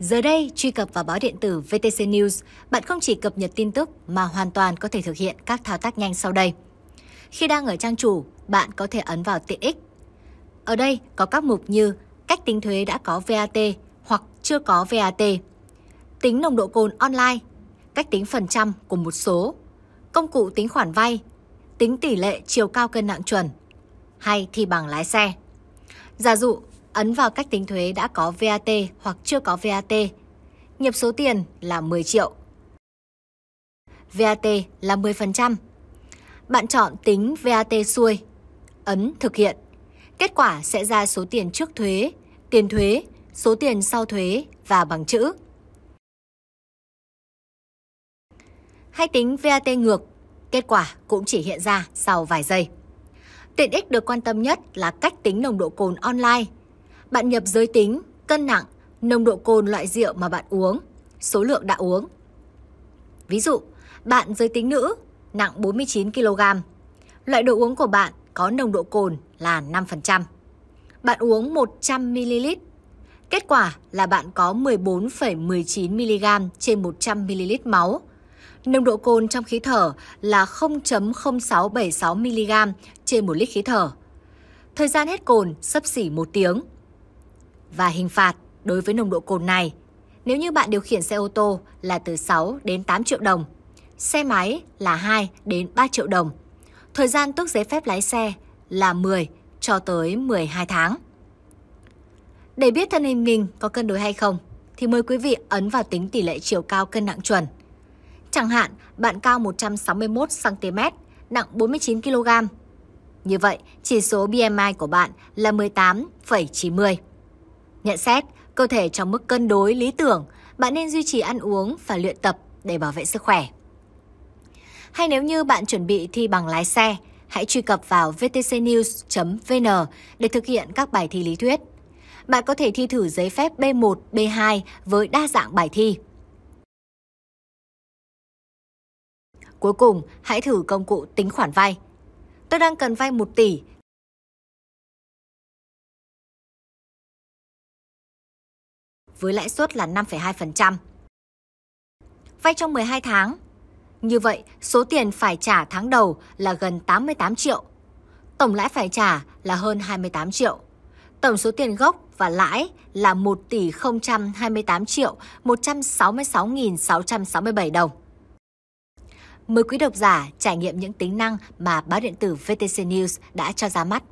Giờ đây, truy cập vào báo điện tử VTC News, bạn không chỉ cập nhật tin tức mà hoàn toàn có thể thực hiện các thao tác nhanh sau đây. Khi đang ở trang chủ, bạn có thể ấn vào tiện ích. Ở đây có các mục như cách tính thuế đã có VAT hoặc chưa có VAT, tính nồng độ cồn online, cách tính phần trăm của một số, công cụ tính khoản vay, tính tỷ lệ chiều cao cân nặng chuẩn hay thi bằng lái xe. Giả dụ ấn vào cách tính thuế đã có VAT hoặc chưa có VAT. Nhập số tiền là 10 triệu. VAT là 10%. Bạn chọn tính VAT xuôi, ấn thực hiện. Kết quả sẽ ra số tiền trước thuế, tiền thuế, số tiền sau thuế và bằng chữ. Hay tính VAT ngược, kết quả cũng chỉ hiện ra sau vài giây. Tiện ích được quan tâm nhất là cách tính nồng độ cồn online bạn nhập giới tính, cân nặng, nồng độ cồn loại rượu mà bạn uống, số lượng đã uống. Ví dụ, bạn giới tính nữ, nặng 49 kg. Loại đồ uống của bạn có nồng độ cồn là 5%. Bạn uống 100 ml. Kết quả là bạn có 14,19 mg trên 100 ml máu. Nồng độ cồn trong khí thở là 0.0676 mg trên 1 lít khí thở. Thời gian hết cồn sấp xỉ 1 tiếng và hình phạt đối với nồng độ cồn này nếu như bạn điều khiển xe ô tô là từ 6 đến 8 triệu đồng, xe máy là 2 đến 3 triệu đồng. Thời gian tước giấy phép lái xe là 10 cho tới 12 tháng. Để biết thân hình mình có cân đối hay không thì mời quý vị ấn vào tính tỷ lệ chiều cao cân nặng chuẩn. Chẳng hạn bạn cao 161 cm, nặng 49 kg. Như vậy, chỉ số BMI của bạn là 18,90. Nhận xét, cơ thể trong mức cân đối lý tưởng, bạn nên duy trì ăn uống và luyện tập để bảo vệ sức khỏe. Hay nếu như bạn chuẩn bị thi bằng lái xe, hãy truy cập vào vtcnews.vn để thực hiện các bài thi lý thuyết. Bạn có thể thi thử giấy phép B1, B2 với đa dạng bài thi. Cuối cùng, hãy thử công cụ tính khoản vay. Tôi đang cần vay 1 tỷ với lãi suất là 5,2%. Vay trong 12 tháng. Như vậy, số tiền phải trả tháng đầu là gần 88 triệu. Tổng lãi phải trả là hơn 28 triệu. Tổng số tiền gốc và lãi là 1 tỷ 028 triệu 166.667 đồng. Mời quý độc giả trải nghiệm những tính năng mà báo điện tử VTC News đã cho ra mắt